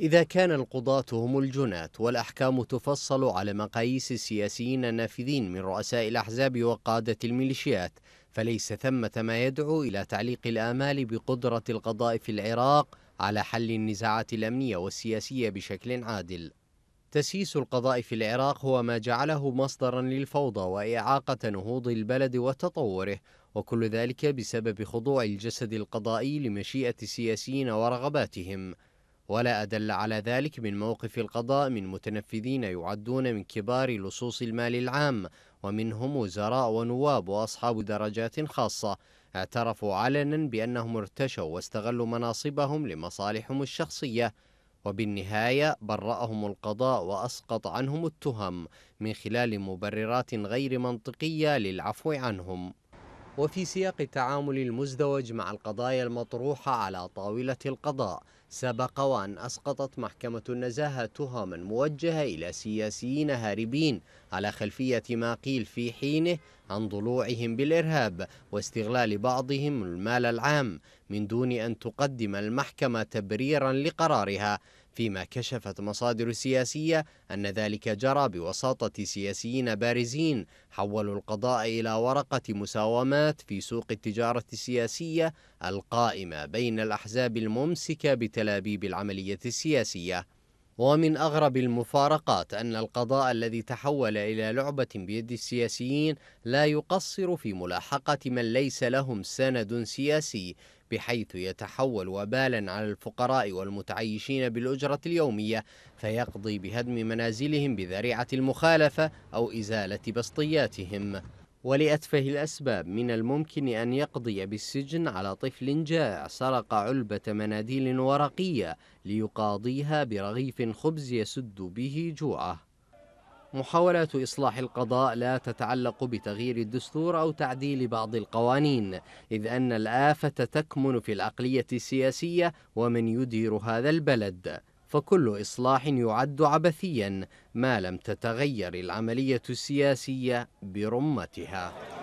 إذا كان القضاة هم الجناة والأحكام تفصل على مقاييس السياسيين النافذين من رؤساء الأحزاب وقادة الميليشيات فليس ثمة ما يدعو إلى تعليق الآمال بقدرة القضاء في العراق على حل النزاعات الأمنية والسياسية بشكل عادل تسييس القضاء في العراق هو ما جعله مصدرا للفوضى وإعاقة نهوض البلد وتطوره وكل ذلك بسبب خضوع الجسد القضائي لمشيئة السياسيين ورغباتهم ولا أدل على ذلك من موقف القضاء من متنفذين يعدون من كبار لصوص المال العام ومنهم وزراء ونواب وأصحاب درجات خاصة اعترفوا علنا بأنهم ارتشوا واستغلوا مناصبهم لمصالحهم الشخصية وبالنهاية برأهم القضاء وأسقط عنهم التهم من خلال مبررات غير منطقية للعفو عنهم وفي سياق التعامل المزدوج مع القضايا المطروحة على طاولة القضاء سبق وأن أسقطت محكمة النزاهة تهما موجهة إلى سياسيين هاربين على خلفية ما قيل في حينه عن ضلوعهم بالإرهاب واستغلال بعضهم المال العام من دون أن تقدم المحكمة تبريرا لقرارها فيما كشفت مصادر سياسية أن ذلك جرى بوساطة سياسيين بارزين حولوا القضاء إلى ورقة مساومات في سوق التجارة السياسية القائمة بين الأحزاب الممسكة بتلابيب العملية السياسية ومن أغرب المفارقات أن القضاء الذي تحول إلى لعبة بيد السياسيين لا يقصر في ملاحقة من ليس لهم سند سياسي بحيث يتحول وبالا على الفقراء والمتعيشين بالأجرة اليومية فيقضي بهدم منازلهم بذريعة المخالفة أو إزالة بسطياتهم ولأتفه الأسباب من الممكن أن يقضي بالسجن على طفل جائع سرق علبة مناديل ورقية ليقاضيها برغيف خبز يسد به جوعه محاولات إصلاح القضاء لا تتعلق بتغيير الدستور أو تعديل بعض القوانين إذ أن الآفة تكمن في العقلية السياسية ومن يدير هذا البلد فكل إصلاح يعد عبثيا ما لم تتغير العملية السياسية برمتها